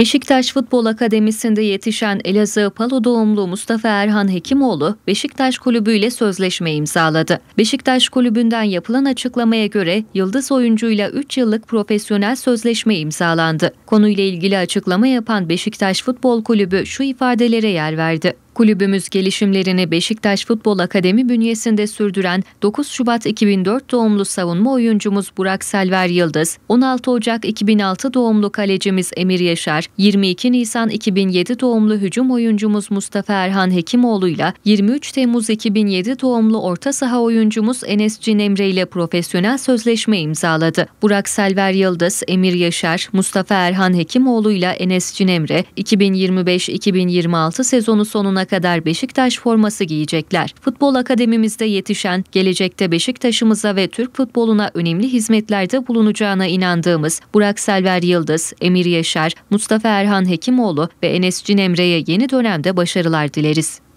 Beşiktaş Futbol Akademisi'nde yetişen Elazığ Palo doğumlu Mustafa Erhan Hekimoğlu, Beşiktaş Kulübü ile sözleşme imzaladı. Beşiktaş Kulübü'nden yapılan açıklamaya göre Yıldız oyuncuyla 3 yıllık profesyonel sözleşme imzalandı. Konuyla ilgili açıklama yapan Beşiktaş Futbol Kulübü şu ifadelere yer verdi. Kulübümüz gelişimlerini Beşiktaş Futbol Akademi bünyesinde sürdüren 9 Şubat 2004 doğumlu savunma oyuncumuz Burak Selver Yıldız, 16 Ocak 2006 doğumlu kalecimiz Emir Yaşar, 22 Nisan 2007 doğumlu hücum oyuncumuz Mustafa Erhan Hekimoğlu ile 23 Temmuz 2007 doğumlu orta saha oyuncumuz Enes Cinemre ile profesyonel sözleşme imzaladı. Burak Selver Yıldız, Emir Yaşar, Mustafa Erhan Hekimoğlu ile Enes Cinemre 2025-2026 sezonu sonuna kadar Beşiktaş forması giyecekler. Futbol akademimizde yetişen, gelecekte Beşiktaş'ımıza ve Türk futboluna önemli hizmetlerde bulunacağına inandığımız Burak Selver Yıldız, Emir Yaşar, Mustafa Erhan Hekimoğlu ve Enes Emre'ye yeni dönemde başarılar dileriz.